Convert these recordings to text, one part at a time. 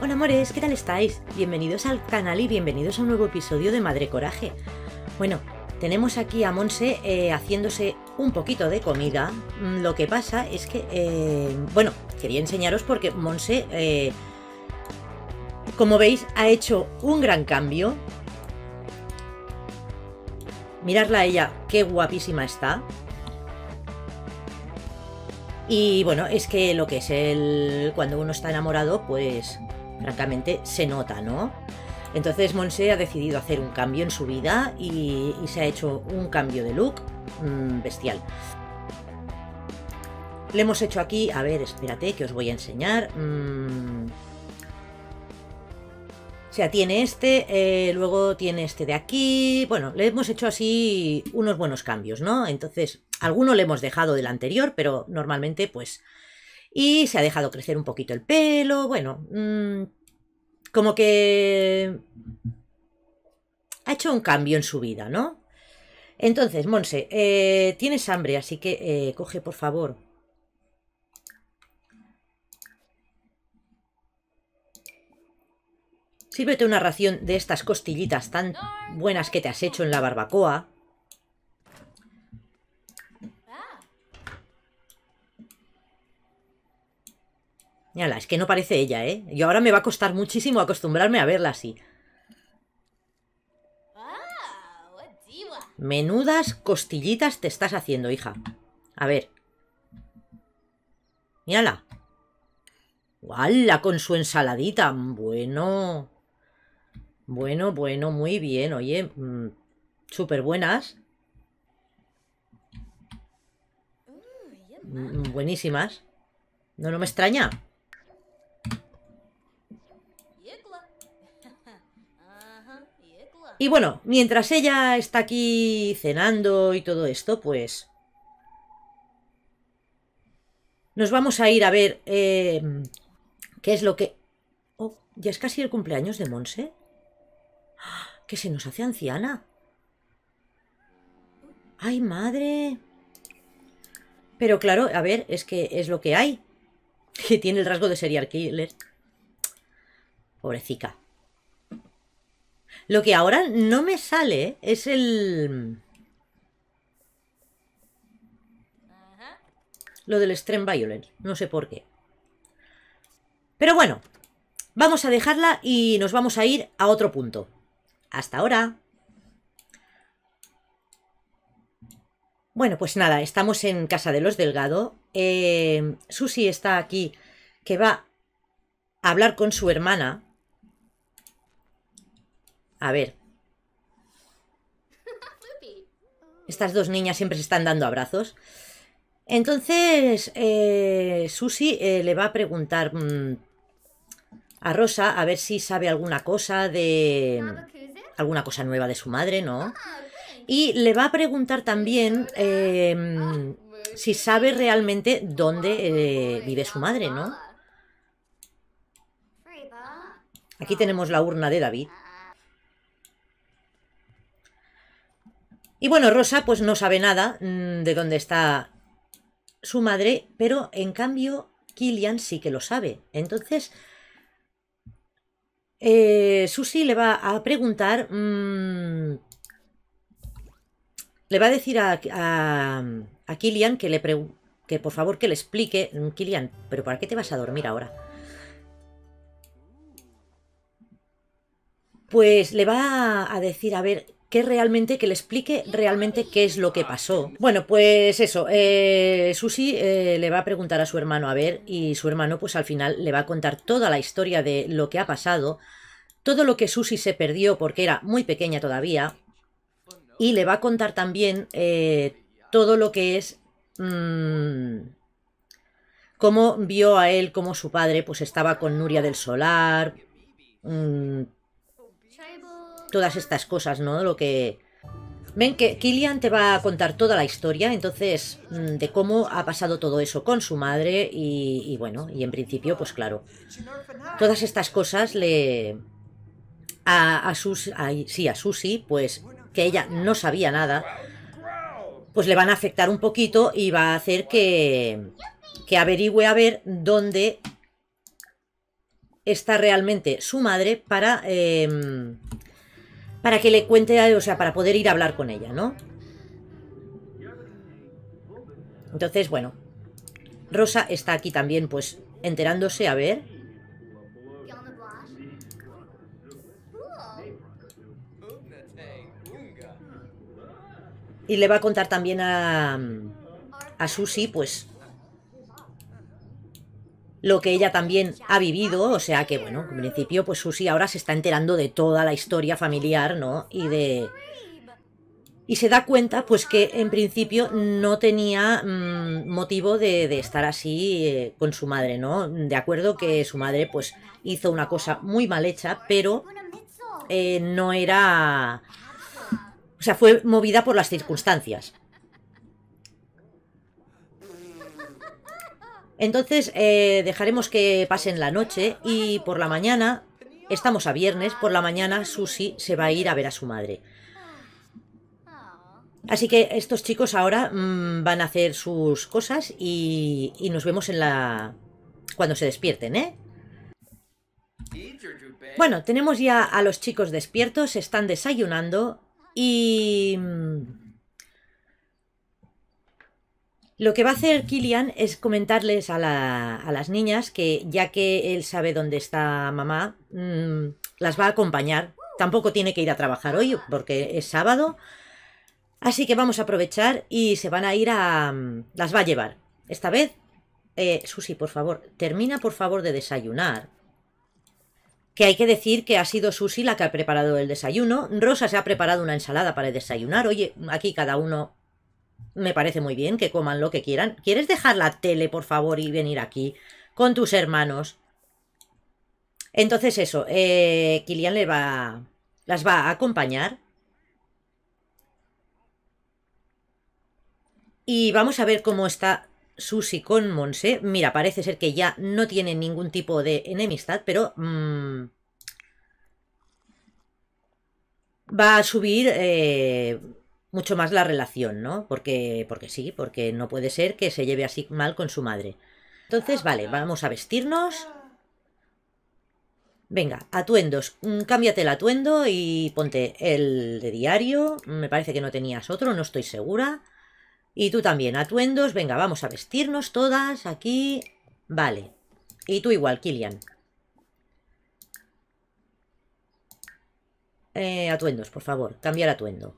Hola amores, ¿qué tal estáis? Bienvenidos al canal y bienvenidos a un nuevo episodio de Madre Coraje. Bueno, tenemos aquí a Monse eh, haciéndose un poquito de comida. Mm, lo que pasa es que, eh, bueno, quería enseñaros porque Monse, eh, como veis, ha hecho un gran cambio. Mirarla a ella, qué guapísima está. Y bueno, es que lo que es el. cuando uno está enamorado, pues francamente se nota, ¿no? Entonces Monse ha decidido hacer un cambio en su vida y, se ha hecho un cambio de look mm, bestial. Le hemos hecho aquí, a ver, espérate que os voy a enseñar. Mm. o sea, tiene este, eh, luego tiene este de aquí. Bueno, le hemos hecho así unos buenos cambios, ¿no? Entonces, Alguno le hemos dejado del anterior, pero normalmente pues... Y se ha dejado crecer un poquito el pelo, bueno, mm, como que ha hecho un cambio en su vida, ¿no? Entonces, Monse, eh, tienes hambre, así que eh, coge por favor Sírvete una ración de estas costillitas tan buenas que te has hecho en la barbacoa. Mírala, es que no parece ella, ¿eh? Y ahora me va a costar muchísimo acostumbrarme a verla así. Menudas costillitas te estás haciendo, hija. A ver. Mírala. ¡Hala! Con su ensaladita. Bueno. Bueno, bueno, muy bien. Oye, mm, súper buenas. Mm, buenísimas. No, no me extraña. Y bueno, mientras ella está aquí cenando y todo esto, pues... Nos vamos a ir a ver em, qué es lo que... Oh, ya es casi el cumpleaños de Monse. ¡Ah! Que se nos hace anciana. ¡Ay, madre! Pero claro, a ver, es que es lo que hay. Que tiene el rasgo de serial killer. Pobrecica. Lo que ahora no me sale es el... Lo del Extreme Violet. No sé por qué. Pero bueno, vamos a dejarla y nos vamos a ir a otro punto. Hasta ahora. Bueno, pues nada, estamos en casa de los Delgado. Eh, Susi está aquí, que va a hablar con su hermana, a ver. Estas dos niñas siempre se están dando abrazos. Entonces, eh, Susi eh, le va a preguntar mm, a Rosa a ver si sabe alguna cosa de... alguna cosa nueva de su madre, ¿no? Y le va a preguntar también em, si sabe realmente dónde eh, vive su madre, ¿no? Aquí tenemos la urna de David. Y bueno, Rosa pues no sabe nada mm, de dónde está su madre, pero en cambio Killian sí que lo sabe. Entonces, eh, Susi le va a preguntar, mm, le va a decir a, a, Killian que le que por favor que le explique, mm, Killian, pero ¿para qué te vas a dormir ahora? Pues le va a decir, a ver, que realmente, que le explique realmente qué es lo que pasó. Bueno, pues eso, eh, Susi eh, le va a preguntar a su hermano a ver y su hermano pues al final le va a contar toda la historia de lo que ha pasado, todo lo que Susi se perdió porque era muy pequeña todavía y le va a contar también eh, todo lo que es... Mm, cómo vio a él, cómo su padre pues estaba con Nuria del Solar, mm, todas estas cosas, ¿no? Lo que... Ven que Killian te va a contar toda la historia, entonces, mm, de cómo ha pasado todo eso con su madre y, bueno, y en principio, pues claro, todas estas cosas le... A, a, sí, a Susi, pues que ella no sabía nada, pues le van a afectar un poquito y va a hacer que, que averigüe a ver dónde está realmente su madre para... Em, para que le cuente, o sea, para poder ir a hablar con ella, ¿no? Entonces, bueno, Rosa está aquí también, pues, enterándose, a ver. Y le va a contar también a, a Susi, pues, lo que ella también ha vivido, o sea que, bueno, en principio, pues Susi ahora se está enterando de toda la historia familiar, ¿no? Y de... Y se da cuenta, pues, que en principio no tenía mm, motivo de, de, estar así eh, con su madre, ¿no? De acuerdo que su madre, pues, hizo una cosa muy mal hecha, pero eh, no era... O sea, fue movida por las circunstancias. Entonces eh, dejaremos que pasen la noche y por la mañana, estamos a viernes, por la mañana Susi se va a ir a ver a su madre. Así que estos chicos ahora mm, van a hacer sus cosas y, nos vemos en la... cuando se despierten, ¿eh? Bueno, tenemos ya a los chicos despiertos, están desayunando y... Mm, lo que va a hacer Kilian es comentarles a, las niñas que ya que él sabe dónde está mamá, mm, las va a acompañar. Tampoco tiene que ir a trabajar hoy porque es sábado. Así que vamos a aprovechar y se van a ir a... Mm, las va a llevar. Esta vez, eh, Susi, por favor, termina por favor de desayunar. Que hay que decir que ha sido Susi la que ha preparado el desayuno. Rosa se ha preparado una ensalada para desayunar. Oye, aquí cada uno me parece muy bien que coman lo que quieran. ¿Quieres dejar la tele, por favor, y venir aquí con tus hermanos? Entonces eso, eh, Kilian le va, las va a acompañar. Y vamos a ver cómo está Susi con Monse. Mira, parece ser que ya no tienen ningún tipo de enemistad, pero... Mm, va a subir... Eh, mucho más la relación, ¿no? Porque, porque sí, porque no puede ser que se lleve así mal con su madre. Entonces, vale, vamos a vestirnos. Venga, atuendos. Mm, cámbiate el atuendo y ponte el de diario. Me parece que no tenías otro, no estoy segura. Y tú también, atuendos. Venga, vamos a vestirnos todas aquí. Vale. Y tú igual, Kilian. Eh, atuendos, por favor, cambiar atuendo.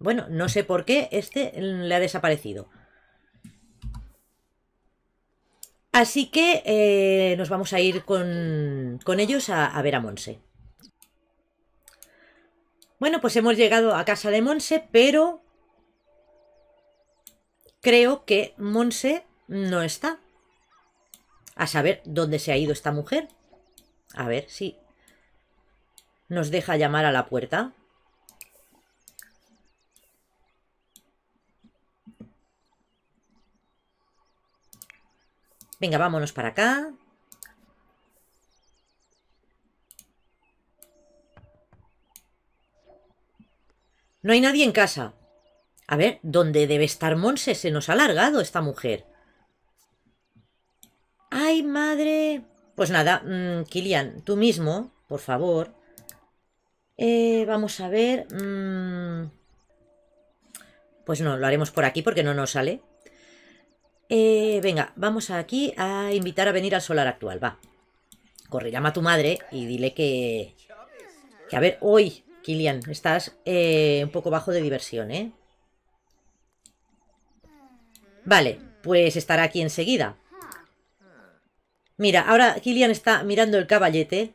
Bueno, no sé por qué este mm, le ha desaparecido. Así que eh, nos vamos a ir con, ellos a, a, ver a Monse. Bueno, pues hemos llegado a casa de Monse, pero creo que Monse no está. A saber dónde se ha ido esta mujer. A ver si nos deja llamar a la puerta. Venga, vámonos para acá. No hay nadie en casa. A ver, ¿dónde debe estar Monse? Se nos ha alargado esta mujer. ¡Ay, madre! Pues nada, mm, Kilian, tú mismo, por favor. Eh, vamos a ver... Mm. Pues no, lo haremos por aquí porque no nos sale. Eh, venga, vamos aquí a invitar a venir al solar actual, va. Corre, llama a tu madre y dile que... Que a ver, hoy, Kilian, estás eh, un poco bajo de diversión, ¿eh? Vale, pues estará aquí enseguida. Mira, ahora Kilian está mirando el caballete.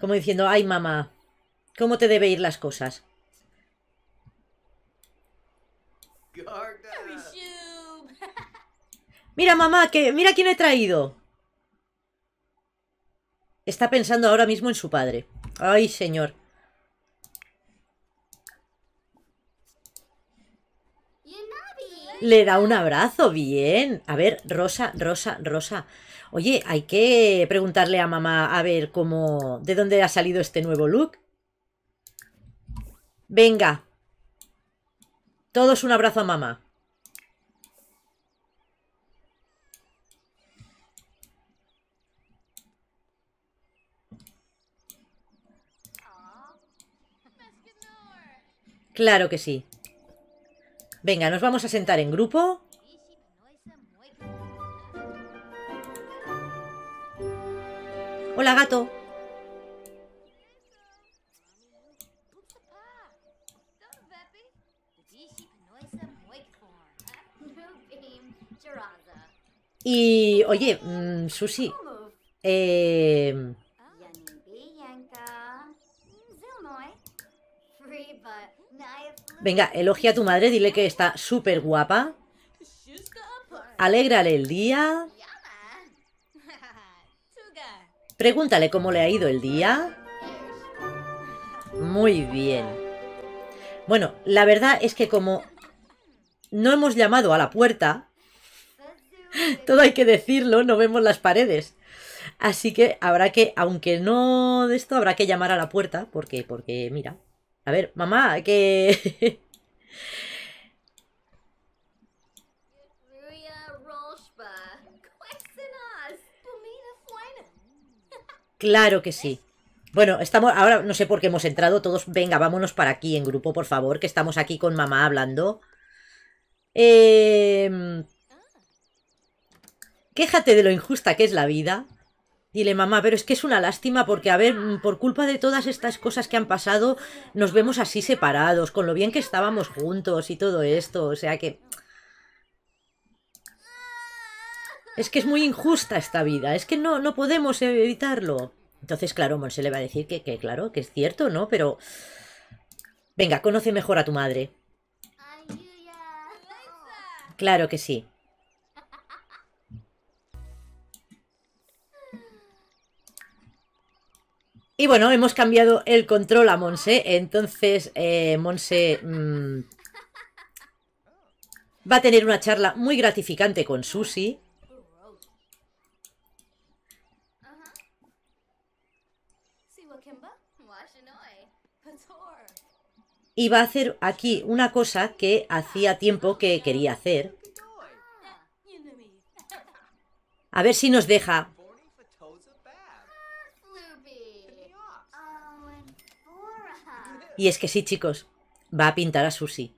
Como diciendo, ay mamá, ¿cómo te debe ir las cosas? Mira, mamá, que mira quién he traído. Está pensando ahora mismo en su padre. Ay, señor. Le da un abrazo, bien. A ver, Rosa, Rosa, Rosa. Oye, hay que preguntarle a mamá a ver cómo. ¿De dónde ha salido este nuevo look? Venga. Todos un abrazo a mamá. Claro que sí. Venga, nos vamos a sentar en grupo. Hola, gato. Y, oye, mmm, Susi, eh, Venga, elogia a tu madre, dile que está súper guapa. Alégrale el día. Pregúntale cómo le ha ido el día. Muy bien. Bueno, la verdad es que como no hemos llamado a la puerta, todo hay que decirlo, no vemos las paredes. Así que habrá que, aunque no de esto, habrá que llamar a la puerta, porque, porque, mira, a ver, mamá, que... claro que sí. Bueno, estamos ahora no sé por qué hemos entrado todos. Venga, vámonos para aquí en grupo, por favor, que estamos aquí con mamá hablando. Eh... Quéjate de lo injusta que es la vida. Dile, mamá, pero es que es una lástima porque, a ver, mm, por culpa de todas estas cosas que han pasado, nos vemos así separados, con lo bien que estábamos juntos y todo esto. O sea que... Es que es muy injusta esta vida, es que no, no podemos evitarlo. Entonces, claro, se le va a decir que, que, claro, que es cierto, ¿no? Pero... Venga, conoce mejor a tu madre. Claro que sí. Y bueno, hemos cambiado el control a Monse. Entonces, eh, Monse mm, va a tener una charla muy gratificante con Susi. Y va a hacer aquí una cosa que hacía tiempo que quería hacer. A ver si nos deja Y es que sí, chicos, va a pintar a Susi.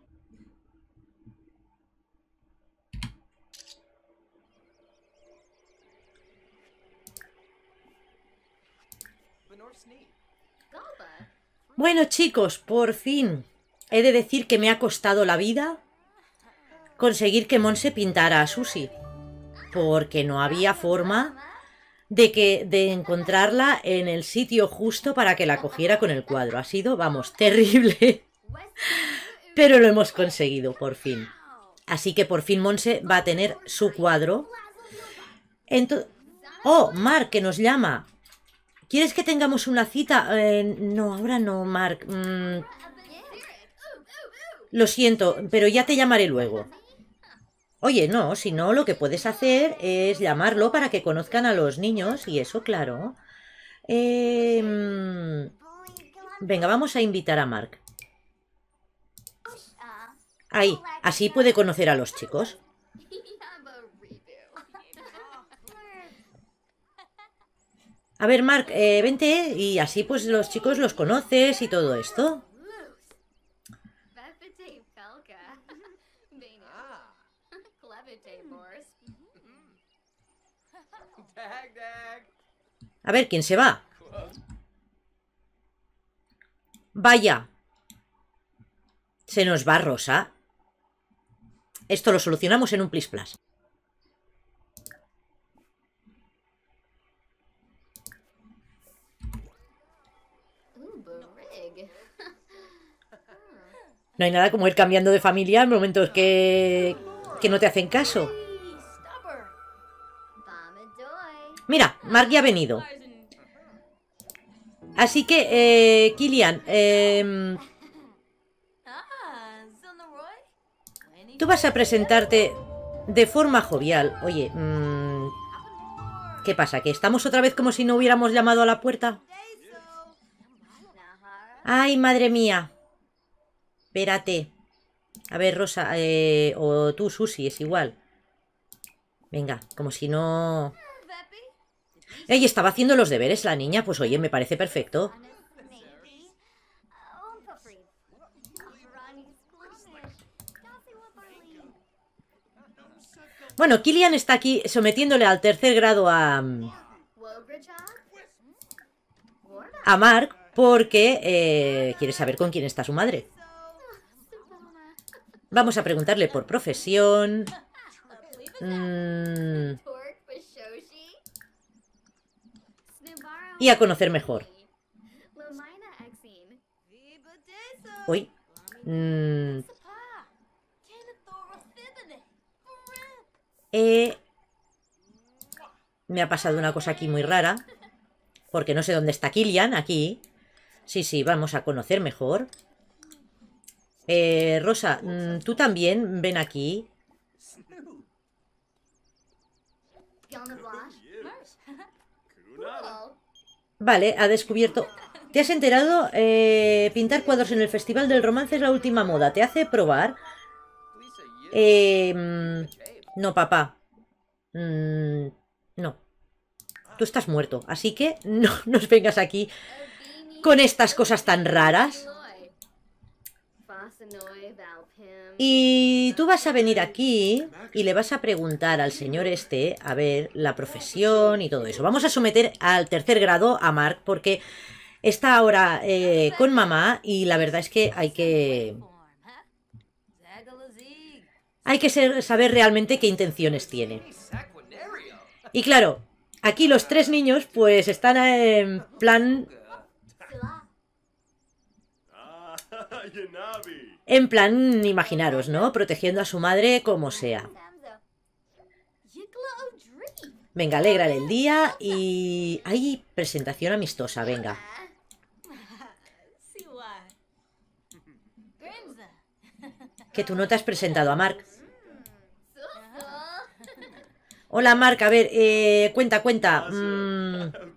Bueno chicos, por fin he de decir que me ha costado la vida conseguir que Monse pintara a Susi. Porque no había forma de que de encontrarla en el sitio justo para que la cogiera con el cuadro. Ha sido, vamos, terrible. Pero lo hemos conseguido, por fin. Así que por fin Monse va a tener su cuadro. Entonces... Oh, Mark, que nos llama. ¿Quieres que tengamos una cita? Eh, no, ahora no, Mark. Mm. Lo siento, pero ya te llamaré luego. Oye, no, si no, lo que puedes hacer es llamarlo para que conozcan a los niños y eso, claro. Em, venga, vamos a invitar a Mark. Ahí, así puede conocer a los chicos. A ver, Mark, eh, vente y así pues los chicos los conoces y todo esto. Mm. Mm-hmm. A ver, ¿quién se va? Vaya. Se nos va Rosa. Esto lo solucionamos en un plisplas. Hmm. No hay nada como ir cambiando de familia en momentos que, que no te hacen caso. Mira, Mark ha venido. Así que, eh, Kilian, em, tú vas a presentarte de forma jovial. Oye, mm, ¿qué pasa? ¿Que estamos otra vez como si no hubiéramos llamado a la puerta? Ay, madre mía. Espérate. A ver, Rosa, eh, o tú, Susi, es igual. Venga, como si no... ¡Ey, estaba haciendo los deberes la niña. Pues oye, me parece perfecto. Bueno, Killian está aquí sometiéndole al tercer grado a... A Mark porque eh, quiere saber con quién está su madre. Vamos a preguntarle por profesión. Mm. Y a conocer mejor. Uy. Mm. Eh, me ha pasado una cosa aquí muy rara. Porque no sé dónde está Killian, aquí. Sí, sí, vamos a conocer mejor. Eh, Rosa, mm, tú también ven aquí. Vale, ha descubierto... ¿Te has enterado? Eh, pintar cuadros en el Festival del Romance es la última moda. ¿Te hace probar? Eh, mm, no, papá. Mm, no. Tú estás muerto, así que no nos vengas aquí con estas cosas tan raras. Y tú vas a venir aquí y le vas a preguntar al señor este, a ver, la profesión y todo eso. Vamos a someter al tercer grado a Mark porque está ahora eh, con mamá y la verdad es que hay que... Hay que saber realmente qué intenciones tiene. Y claro, aquí los tres niños pues están en plan... Ah, En plan, imaginaros, ¿no? Protegiendo a su madre como sea. Venga, alegra el día y... Hay presentación amistosa, venga. Que tú no te has presentado a Mark. Hola, Mark, a ver, eh, cuenta, cuenta. Ah, mm.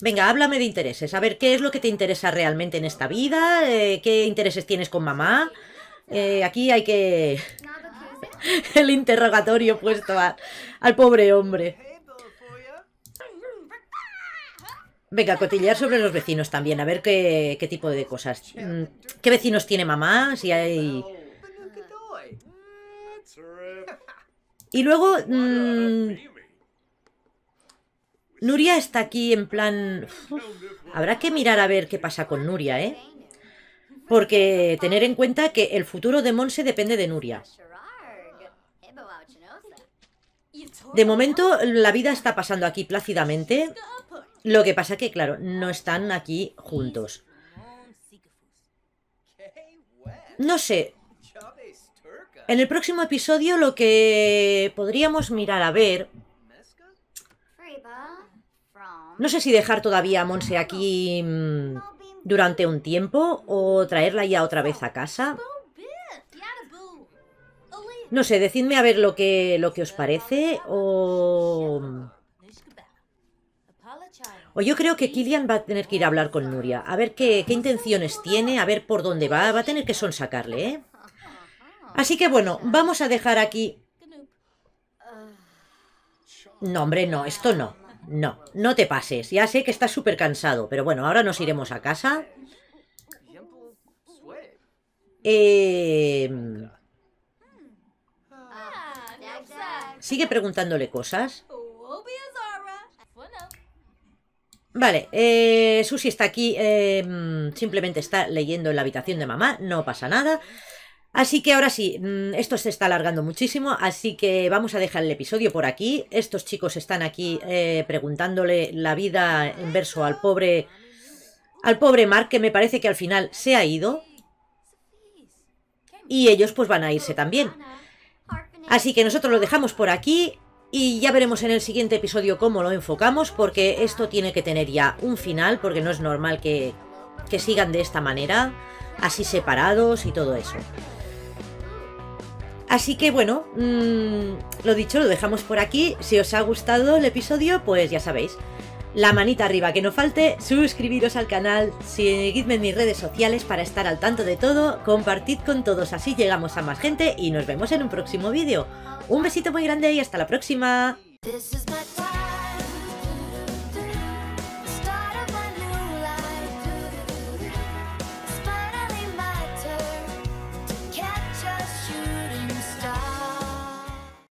Venga, háblame de intereses. A ver, ¿qué es lo que te interesa realmente en esta vida? Eh, ¿Qué intereses tienes con mamá? Eh, aquí hay que... El interrogatorio puesto al pobre hombre. Venga, cotillear sobre los vecinos también, a ver qué, tipo de cosas. Mm, ¿Qué vecinos tiene mamá? Si hay... Y luego... Mm, Nuria está aquí en plan... habrá que mirar a ver qué pasa con Nuria, ¿eh? Porque tener en cuenta que el futuro de Monse depende de Nuria. De momento la vida está pasando aquí plácidamente. Lo que pasa que, claro, no están aquí juntos. No sé. En el próximo episodio lo que podríamos mirar a ver no sé si dejar todavía a Monse aquí mm, durante un tiempo o traerla ya otra vez a casa. No sé, decidme a ver lo que, lo que os parece o... Mm. O yo creo que Killian va a tener que ir a hablar con Nuria, a ver qué, qué intenciones tiene, a ver por dónde va, va a tener que sonsacarle, ¿eh? Así que bueno, vamos a dejar aquí... No, hombre, no, esto no. No, no te pases. Ya sé que estás súper cansado, pero bueno, ahora nos iremos a casa. Em, sigue preguntándole cosas. Vale, eh, Susi está aquí, em, simplemente está leyendo en la habitación de mamá, no pasa nada. Así que ahora sí, mm, esto se está alargando muchísimo, así que vamos a dejar el episodio por aquí. Estos chicos están aquí eh, preguntándole la vida en verso al pobre, al pobre Mark, que me parece que al final se ha ido. Y ellos pues van a irse también. Así que nosotros lo dejamos por aquí y ya veremos en el siguiente episodio cómo lo enfocamos, porque esto tiene que tener ya un final, porque no es normal que, que sigan de esta manera, así separados y todo eso. Así que bueno, mm, lo dicho, lo dejamos por aquí. Si os ha gustado el episodio, pues ya sabéis. La manita arriba que no falte, suscribiros al canal, seguidme en mis redes sociales para estar al tanto de todo, compartid con todos, así llegamos a más gente y nos vemos en un próximo vídeo. Un besito muy grande y hasta la próxima.